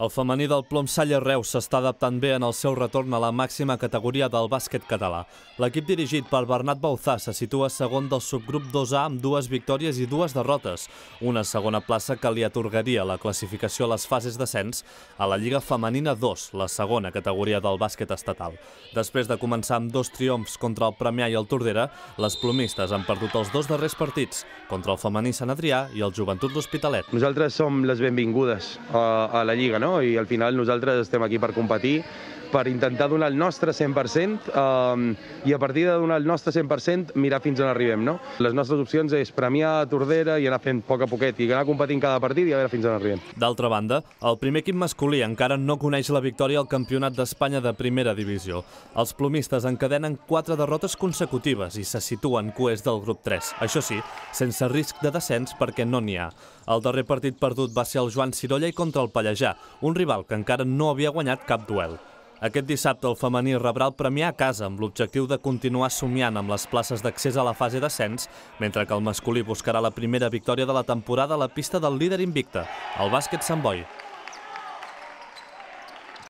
El femení del Plom Salle Reus s'està adaptant bé en el seu retorn a la màxima categoria del bàsquet català. L'equip dirigit per Bernat Bauzà se situa segon del subgrup 2A amb dues victòries i dues derrotes, una segona plaça que li atorgaria la classificació a les fases d'ascens a la Lliga Femenina 2, la segona categoria del bàsquet estatal. Després de començar amb dos triomfs contra el Premià i el Tordera, les plomistes han perdut els dos darrers partits, contra el femení Sant Adrià i el Joventut d'Hospitalet. Nosaltres som les benvingudes a, a la Lliga, no? i al final nosaltres estem aquí per competir, per intentar donar el nostre 100% eh, i a partir de donar el nostre 100% mirar fins on arribem. No? Les nostres opcions és premiar a Tordera i anar fent poc a poquet i anar competint cada partit i a veure fins on arribem. D'altra banda, el primer equip masculí encara no coneix la victòria al Campionat d'Espanya de Primera Divisió. Els plomistes encadenen quatre derrotes consecutives i se situen coers del grup 3. Això sí, sense risc de descens perquè no n'hi ha. El darrer partit perdut va ser el Joan Cirolla i contra el Pallejà, un rival que encara no havia guanyat cap duel. Aquest dissabte el femení rebrà el premi a casa amb l'objectiu de continuar somiant amb les places d'accés a la fase d'ascens, mentre que el masculí buscarà la primera victòria de la temporada a la pista del líder invicta, el bàsquet Sant Boi.